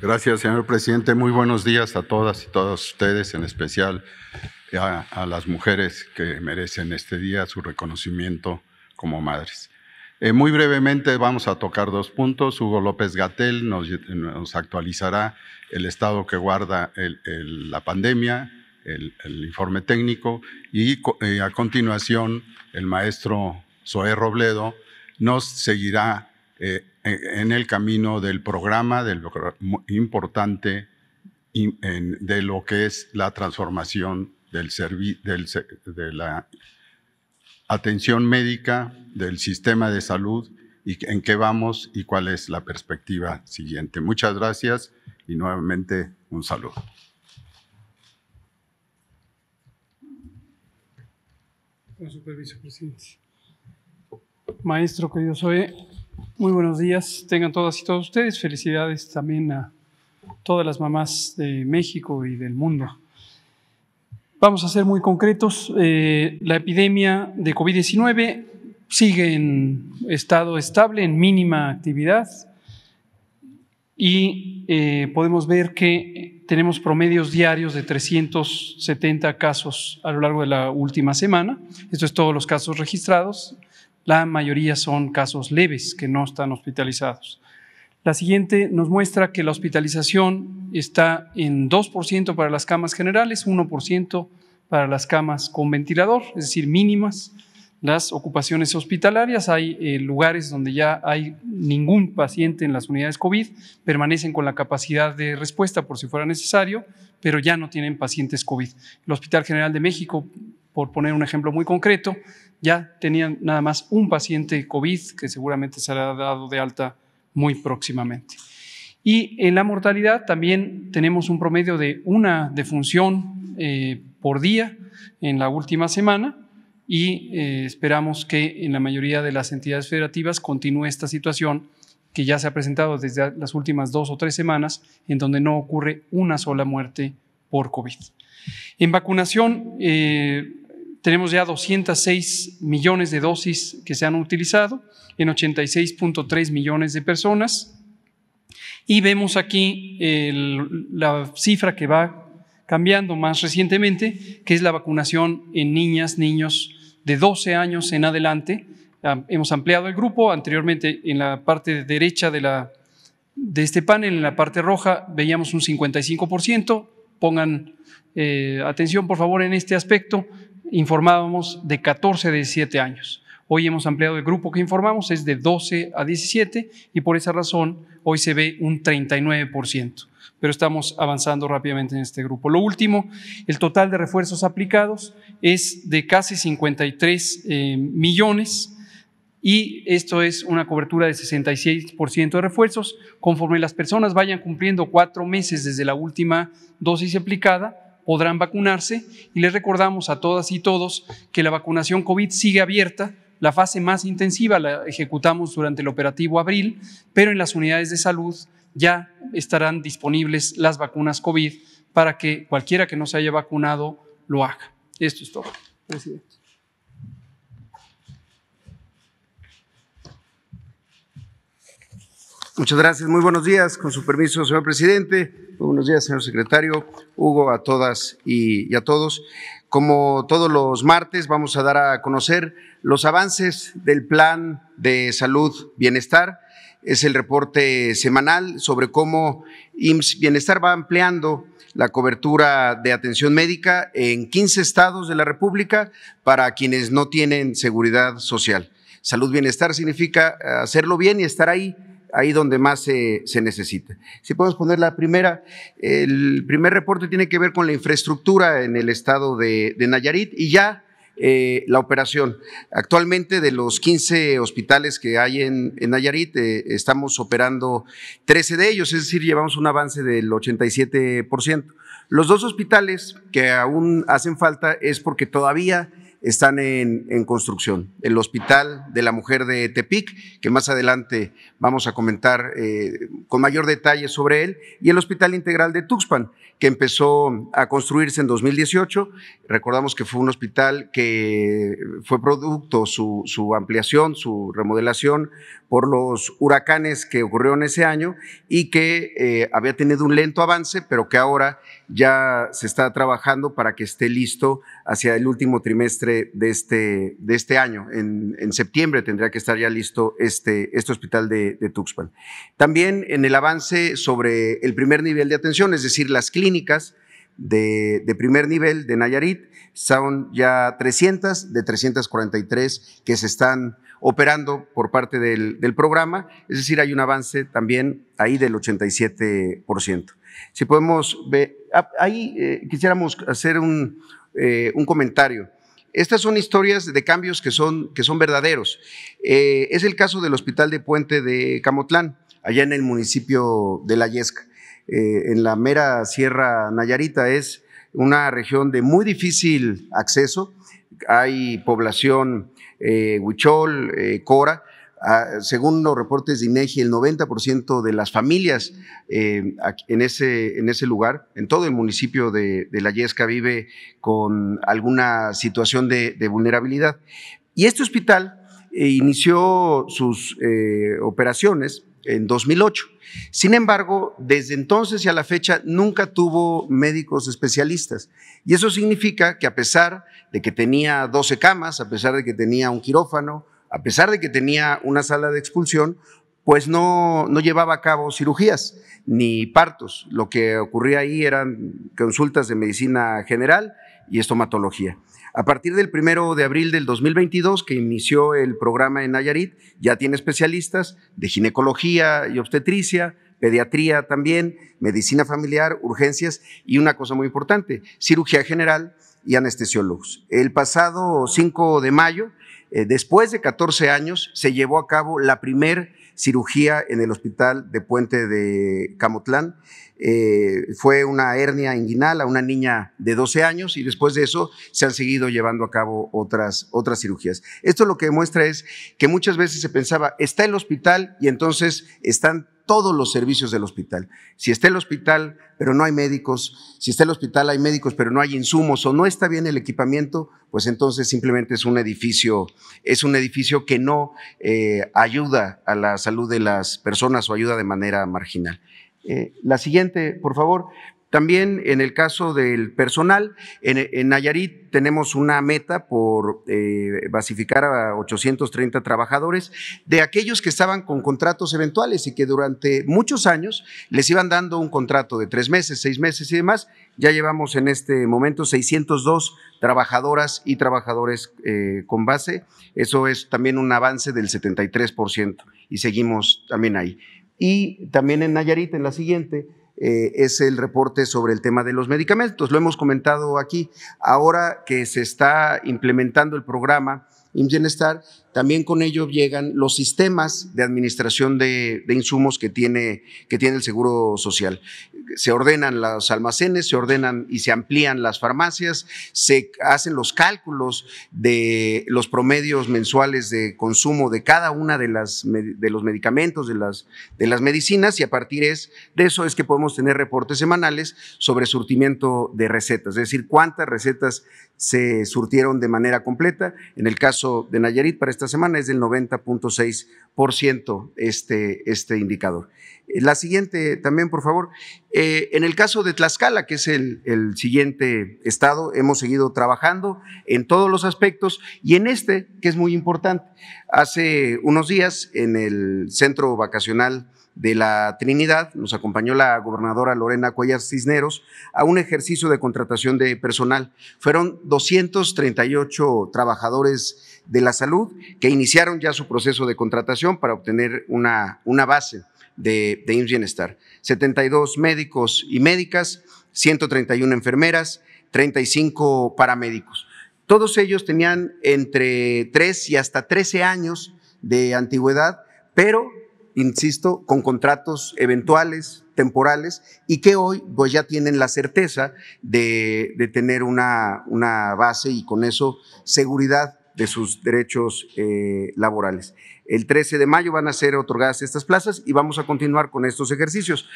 Gracias, señor presidente. Muy buenos días a todas y todos ustedes, en especial eh, a, las mujeres que merecen este día su reconocimiento como madres. Eh, muy brevemente vamos a tocar dos puntos. Hugo López Gatel nos, actualizará el estado que guarda la pandemia, el, informe técnico, y eh, a continuación el maestro Zoé Robledo nos seguirá eh, en el camino del programa, del importante de lo que es la transformación del del, de la atención médica, del sistema de salud y en qué vamos y cuál es la perspectiva siguiente. Muchas gracias y nuevamente un saludo. Maestro que yo soy, muy buenos días, tengan todas y todos ustedes. Felicidades también a todas las mamás de México y del mundo. Vamos a ser muy concretos. Eh, la epidemia de COVID-19 sigue en estado estable, en mínima actividad, y eh, podemos ver que tenemos promedios diarios de 370 casos a lo largo de la última semana. Esto es todos los casos registrados la mayoría son casos leves que no están hospitalizados. La siguiente nos muestra que la hospitalización está en 2% para las camas generales, 1% para las camas con ventilador, es decir, mínimas. Las ocupaciones hospitalarias, hay eh, lugares donde ya hay ningún paciente en las unidades COVID, permanecen con la capacidad de respuesta por si fuera necesario, pero ya no tienen pacientes COVID. El Hospital General de México por poner un ejemplo muy concreto, ya tenían nada más un paciente COVID que seguramente se ha dado de alta muy próximamente. Y en la mortalidad también tenemos un promedio de una defunción eh, por día en la última semana y eh, esperamos que en la mayoría de las entidades federativas continúe esta situación que ya se ha presentado desde las últimas dos o tres semanas, en donde no ocurre una sola muerte por COVID. En vacunación, eh, tenemos ya 206 millones de dosis que se han utilizado en 86.3 millones de personas. Y vemos aquí la cifra que va cambiando más recientemente, que es la vacunación en niñas, niños de 12 años en adelante. Ah, hemos ampliado el grupo, anteriormente en la parte derecha de, la, de este panel, en la parte roja, veíamos un 55%. Pongan eh, atención, por favor, en este aspecto informábamos de 14 a 17 años. Hoy hemos ampliado el grupo que informamos, es de 12 a 17 y por esa razón hoy se ve un 39%, pero estamos avanzando rápidamente en este grupo. Lo último, el total de refuerzos aplicados es de casi 53 eh, millones y esto es una cobertura de 66% de refuerzos. Conforme las personas vayan cumpliendo cuatro meses desde la última dosis aplicada, podrán vacunarse y les recordamos a todas y todos que la vacunación COVID sigue abierta. La fase más intensiva la ejecutamos durante el operativo abril, pero en las unidades de salud ya estarán disponibles las vacunas COVID para que cualquiera que no se haya vacunado lo haga. Esto es todo. Muchas gracias, muy buenos días, con su permiso, señor presidente. Muy buenos días, señor secretario, Hugo, a todas y, a todos. Como todos los martes, vamos a dar a conocer los avances del Plan de Salud Bienestar. Es el reporte semanal sobre cómo IMSS Bienestar va ampliando la cobertura de atención médica en 15 estados de la República para quienes no tienen seguridad social. Salud Bienestar significa eh, hacerlo bien y estar ahí ahí donde más se, necesita. Si podemos poner la primera, el primer reporte tiene que ver con la infraestructura en el estado de, Nayarit y ya eh, la operación. Actualmente de los 15 hospitales que hay en, Nayarit, eh, estamos operando 13 de ellos, es decir, llevamos un avance del 87%. Los dos hospitales que aún hacen falta es porque todavía están en, construcción. El Hospital de la Mujer de Tepic, que más adelante vamos a comentar eh, con mayor detalle sobre él, y el Hospital Integral de Tuxpan, que empezó a construirse en 2018. Recordamos que fue un hospital que fue producto su, su ampliación, su remodelación por los huracanes que ocurrieron ese año y que eh, había tenido un lento avance, pero que ahora ya se está trabajando para que esté listo hacia el último trimestre de este, de este año. En, en septiembre tendría que estar ya listo este, este hospital de, Tuxpan. También en el avance sobre el primer nivel de atención, es decir, las clínicas de, de primer nivel de Nayarit, son ya 300 de 343 que se están operando por parte del, del, programa, es decir, hay un avance también ahí del 87%. Si podemos ver, ah, ahí eh, quisiéramos hacer un, eh, un comentario. Estas son historias de cambios que son, que son verdaderos. Eh, es el caso del Hospital de Puente de Camotlán, allá en el municipio de La Yesca, eh, en la mera Sierra Nayarita. Es una región de muy difícil acceso. Hay población eh, huichol, cora, Ah, según los reportes de INEGI, el 90% de las familias eh, en, ese, lugar, en todo el municipio de, La Yesca, vive con alguna situación de, vulnerabilidad. Y este hospital eh, inició sus eh, operaciones en 2008. Sin embargo, desde entonces y a la fecha nunca tuvo médicos especialistas. Y eso significa que a pesar de que tenía 12 camas, a pesar de que tenía un quirófano, a pesar de que tenía una sala de expulsión, pues no, no llevaba a cabo cirugías ni partos. Lo que ocurría ahí eran consultas de medicina general y estomatología. A partir del primero de abril del 2022, que inició el programa en Nayarit, ya tiene especialistas de ginecología y obstetricia, pediatría también, medicina familiar, urgencias y una cosa muy importante, cirugía general y anestesiólogos. El pasado 5 de mayo eh, después de 14 años, se llevó a cabo la primera cirugía en el hospital de Puente de Camotlán eh, fue una hernia inguinal a una niña de 12 años y después de eso se han seguido llevando a cabo otras, otras cirugías. Esto lo que demuestra es que muchas veces se pensaba, está el hospital y entonces están todos los servicios del hospital. Si está el hospital, pero no hay médicos, si está el hospital hay médicos, pero no hay insumos o no está bien el equipamiento, pues entonces simplemente es un edificio, es un edificio que no eh, ayuda a la salud de las personas o ayuda de manera marginal. Eh, la siguiente, por favor. También en el caso del personal, en, Nayarit tenemos una meta por eh, basificar a 830 trabajadores de aquellos que estaban con contratos eventuales y que durante muchos años les iban dando un contrato de tres meses, seis meses y demás. Ya llevamos en este momento 602 trabajadoras y trabajadores eh, con base. Eso es también un avance del 73% y seguimos también ahí. Y también en Nayarit, en la siguiente, eh, es el reporte sobre el tema de los medicamentos. Lo hemos comentado aquí. Ahora que se está implementando el programa IMSS Bienestar, también con ello llegan los sistemas de administración de, insumos que tiene, que tiene, el Seguro Social. Se ordenan los almacenes, se ordenan y se amplían las farmacias, se hacen los cálculos de los promedios mensuales de consumo de cada una de, las, de los medicamentos, de las, de las medicinas y a partir de eso es que podemos tener reportes semanales sobre surtimiento de recetas, es decir, cuántas recetas se surtieron de manera completa. En el caso de Nayarit, para este esta semana es del 90.6% este, este indicador. La siguiente también, por favor. Eh, en el caso de Tlaxcala, que es el, el, siguiente estado, hemos seguido trabajando en todos los aspectos y en este, que es muy importante. Hace unos días, en el centro vacacional de la Trinidad, nos acompañó la gobernadora Lorena Cuellar Cisneros a un ejercicio de contratación de personal. Fueron 238 trabajadores de la Salud, que iniciaron ya su proceso de contratación para obtener una, una base de, de Bienestar. 72 médicos y médicas, 131 enfermeras, 35 paramédicos. Todos ellos tenían entre 3 y hasta 13 años de antigüedad, pero, insisto, con contratos eventuales, temporales, y que hoy pues, ya tienen la certeza de, tener una, una base y con eso seguridad de sus derechos eh, laborales. El 13 de mayo van a ser otorgadas estas plazas y vamos a continuar con estos ejercicios.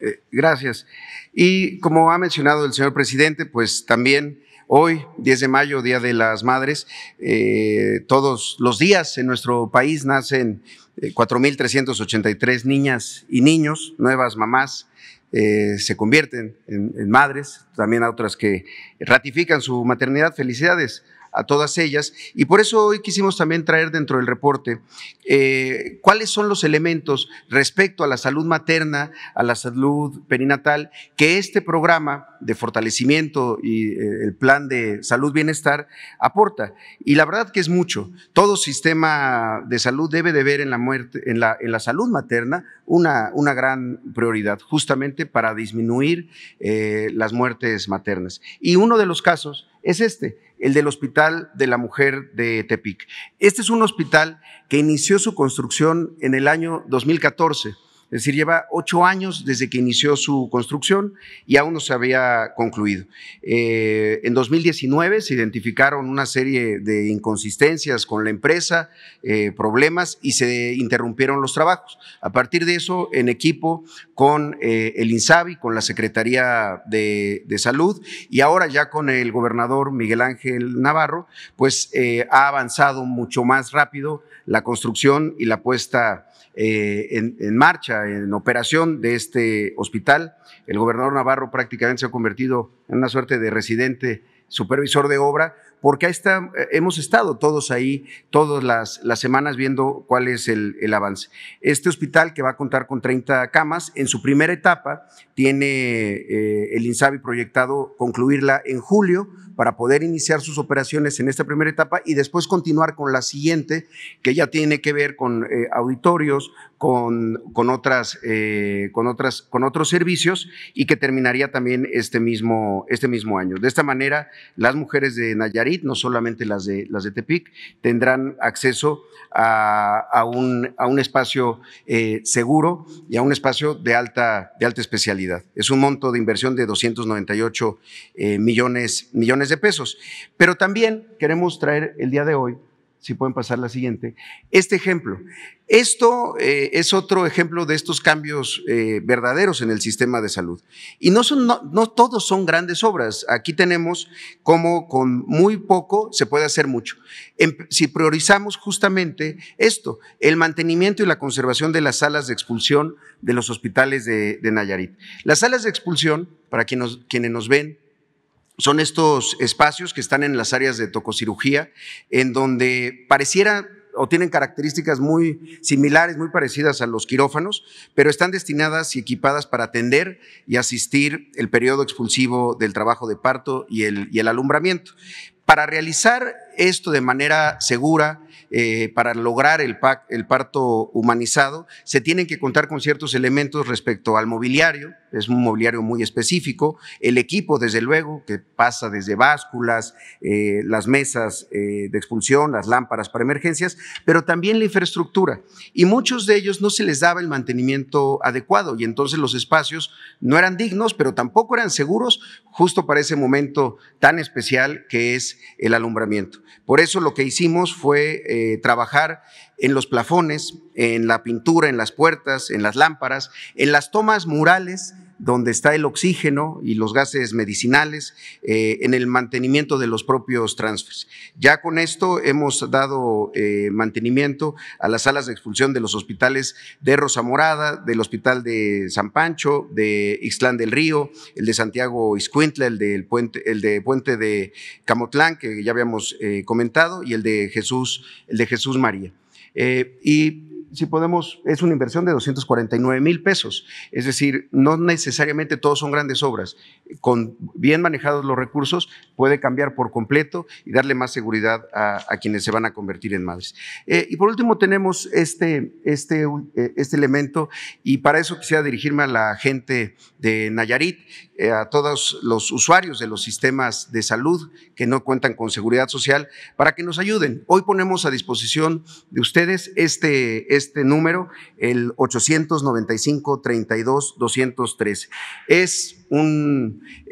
Eh, gracias. Y como ha mencionado el señor presidente, pues también hoy, 10 de mayo, Día de las Madres, eh, todos los días en nuestro país nacen 4.383 niñas y niños, nuevas mamás, se convierten en, en, madres, también a otras que ratifican su maternidad. Felicidades a todas ellas. Y por eso hoy quisimos también traer dentro del reporte eh, cuáles son los elementos respecto a la salud materna, a la salud perinatal, que este programa de fortalecimiento y eh, el plan de salud-bienestar aporta. Y la verdad que es mucho. Todo sistema de salud debe de ver en la, muerte, en la, en la salud materna una, una gran prioridad, justamente para disminuir eh, las muertes maternas. Y uno de los casos es este, el del Hospital de la Mujer de Tepic. Este es un hospital que inició su construcción en el año 2014 es decir, lleva ocho años desde que inició su construcción y aún no se había concluido. Eh, en 2019 se identificaron una serie de inconsistencias con la empresa, eh, problemas y se interrumpieron los trabajos. A partir de eso, en equipo con eh, el INSABI, con la Secretaría de, de, Salud y ahora ya con el gobernador Miguel Ángel Navarro, pues ha avanzado mucho más rápido la construcción y la puesta eh, en, marcha, en operación de este hospital. El gobernador Navarro prácticamente se ha convertido en una suerte de residente supervisor de obra, porque está, eh, hemos estado todos ahí, todas las, semanas viendo cuál es el, avance. Este hospital que va a contar con 30 camas, en su primera etapa tiene eh, el INSABI proyectado concluirla en julio para poder iniciar sus operaciones en esta primera etapa y después continuar con la siguiente, que ya tiene que ver con eh, auditorios, con, otras, eh, con, otras, con otros servicios y que terminaría también este mismo, este mismo año. De esta manera, las mujeres de Nayarit, no solamente las de, las de Tepic, tendrán acceso a, un, a un, espacio eh, seguro y a un espacio de alta, de alta especialidad. Es un monto de inversión de 298 eh, millones, millones de pesos. Pero también queremos traer el día de hoy si pueden pasar la siguiente, este ejemplo. Esto eh, es otro ejemplo de estos cambios eh, verdaderos en el sistema de salud. Y no, son, no, todos son grandes obras. Aquí tenemos cómo con muy poco se puede hacer mucho. Em, si priorizamos justamente esto, el mantenimiento y la conservación de las salas de expulsión de los hospitales de, Nayarit. Las salas de expulsión, para quienes nos ven, son estos espacios que están en las áreas de tococirugía, en donde pareciera o tienen características muy similares, muy parecidas a los quirófanos, pero están destinadas y equipadas para atender y asistir el periodo expulsivo del trabajo de parto y el, y el alumbramiento. Para realizar esto de manera segura, eh, para lograr el, parto humanizado, se tienen que contar con ciertos elementos respecto al mobiliario, es un mobiliario muy específico, el equipo, desde luego, que pasa desde básculas, eh, las mesas eh, de expulsión, las lámparas para emergencias, pero también la infraestructura. Y muchos de ellos no se les daba el mantenimiento adecuado y entonces los espacios no eran dignos, pero tampoco eran seguros justo para ese momento tan especial que es el alumbramiento. Por eso lo que hicimos fue eh, trabajar en los plafones, en la pintura, en las puertas, en las lámparas, en las tomas murales donde está el oxígeno y los gases medicinales eh, en el mantenimiento de los propios transfers. Ya con esto hemos dado eh, mantenimiento a las salas de expulsión de los hospitales de Rosa Morada, del Hospital de San Pancho, de Ixtlán del Río, el de Santiago Iscuintla, el, puente, el de Puente de Camotlán, que ya habíamos eh, comentado, y el de Jesús, el de Jesús María si podemos, es una inversión de 249 mil pesos. Es decir, no necesariamente todos son grandes obras. Con bien manejados los recursos, puede cambiar por completo y darle más seguridad a, quienes se van a convertir en madres. Eh, y por último, tenemos este, este, eh, este elemento, y para eso quisiera dirigirme a la gente de Nayarit, eh, a todos los usuarios de los sistemas de salud que no cuentan con seguridad social, para que nos ayuden. Hoy ponemos a disposición de ustedes este, este este número, el 895-32-213. Es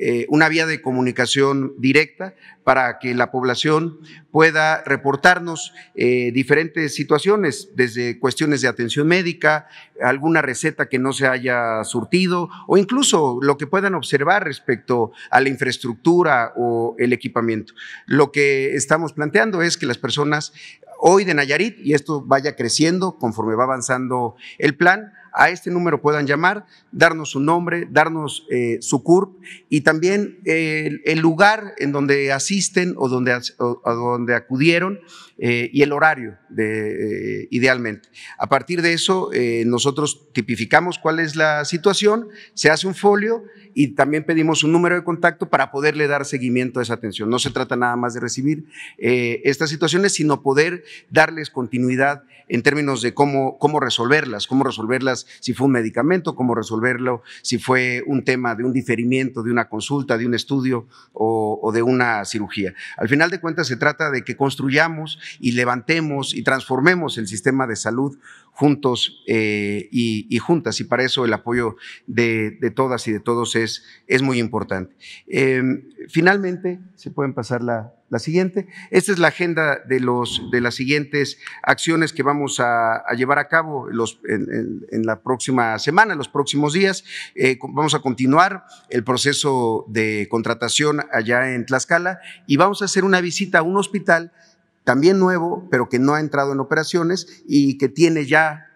eh, una vía de comunicación directa para que la población pueda reportarnos eh, diferentes situaciones, desde cuestiones de atención médica, alguna receta que no se haya surtido o incluso lo que puedan observar respecto a la infraestructura o el equipamiento. Lo que estamos planteando es que las personas hoy de Nayarit y esto vaya creciendo conforme va avanzando el plan a este número puedan llamar, darnos su nombre, darnos eh, su CURP y también eh, el, lugar en donde asisten o donde, a donde acudieron eh, y el horario, de, idealmente. A partir de eso, nosotros tipificamos cuál es la situación, se hace un folio y también pedimos un número de contacto para poderle dar seguimiento a esa atención. No se trata nada más de recibir estas situaciones, sino poder darles continuidad en términos de cómo, cómo resolverlas, cómo resolverlas si fue un medicamento, cómo resolverlo, si fue un tema de un diferimiento, de una consulta, de un estudio o, o de una cirugía. Al final de cuentas se trata de que construyamos y levantemos y transformemos el sistema de salud juntos eh, y, juntas. Y para eso el apoyo de, todas y de todos es, es muy importante. Em, finalmente, se pueden pasar la, siguiente. Esta es la agenda de, los, de las siguientes acciones que vamos a, llevar a cabo en, la próxima semana, en los próximos días. Eh, vamos a continuar el proceso de contratación allá en Tlaxcala y vamos a hacer una visita a un hospital también nuevo, pero que no ha entrado en operaciones y que tiene ya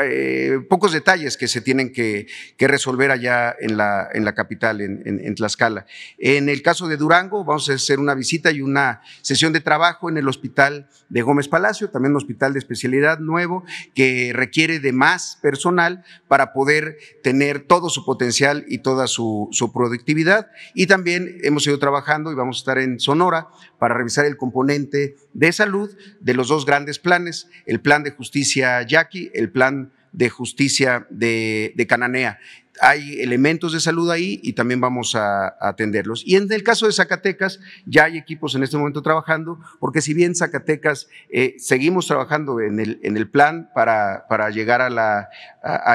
eh, pocos detalles que se tienen que, resolver allá en la, en la capital, en, Tlaxcala. En el caso de Durango, vamos a hacer una visita y una sesión de trabajo en el hospital de Gómez Palacio, también un hospital de especialidad nuevo que requiere de más personal para poder tener todo su potencial y toda su productividad. Y también hemos ido trabajando y vamos a estar en Sonora para revisar el componente de salud de los dos grandes planes, el plan de justicia Yaqui, el plan de justicia de, de Cananea hay elementos de salud ahí y también vamos a, atenderlos. Y en el caso de Zacatecas, ya hay equipos en este momento trabajando, porque si bien Zacatecas eh, seguimos trabajando en el, plan para, llegar a, la,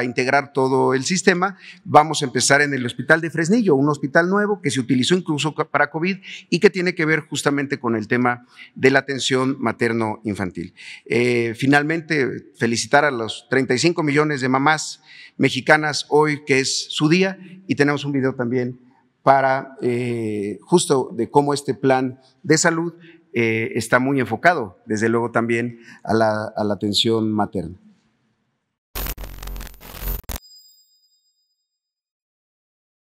integrar todo el sistema, vamos a empezar en el hospital de Fresnillo, un hospital nuevo que se utilizó incluso para COVID y que tiene que ver justamente con el tema de la atención materno-infantil. Eh, finalmente, felicitar a los 35 millones de mamás mexicanas hoy que es su día y tenemos un video también para eh, justo de cómo este plan de salud eh, está muy enfocado, desde luego también a la atención materna.